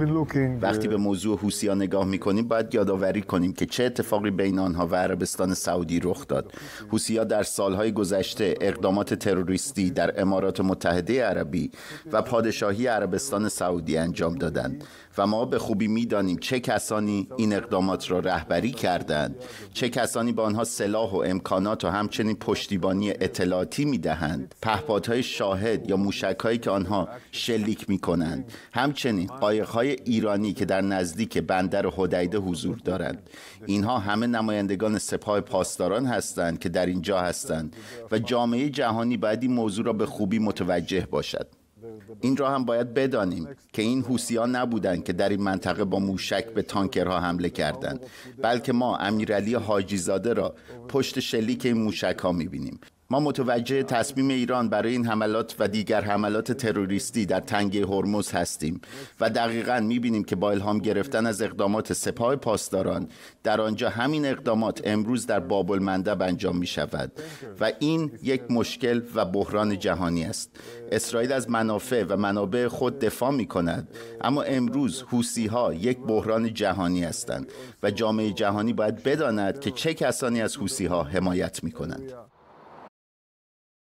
Uh, وقتی به موضوع حوسی نگاه میکنیم باید یادآوری کنیم که چه اتفاقی بین آنها و عربستان سعودی رخ داد حوسی در سالهای گذشته اقدامات تروریستی در امارات متحده عربی و پادشاهی عربستان سعودی انجام دادند و ما به خوبی میدانیم چه کسانی این اقدامات را رهبری کردند چه کسانی به آنها سلاح و امکانات و همچنین پشتیبانی اطلاعاتی میدهند پهپادهای شاهد یا موشکهایی که آنها شلیک میکنند همچنین قایقهای ایرانی که در نزدیک بندر هدیده حضور دارند اینها همه نمایندگان سپاه پاسداران هستند که در اینجا هستند و جامعه جهانی باید این موضوع را به خوبی متوجه باشد این را هم باید بدانیم که این ها نبودند که در این منطقه با موشک به تانکرها حمله کردند بلکه ما امیرعلی حاجیزاده را پشت شلیک این موشک ها میبینیم ما متوجه تصمیم ایران برای این حملات و دیگر حملات تروریستی در تنگه هرمز هستیم و دقیقا میبینیم که با الهام گرفتن از اقدامات سپاه پاسداران در آنجا همین اقدامات امروز در بابل المندب انجام می و این یک مشکل و بحران جهانی است اسرائیل از منافع و منابع خود دفاع می کند اما امروز حوسی ها یک بحران جهانی هستند و جامعه جهانی باید بداند که چه کسانی از حوسی ها حمایت می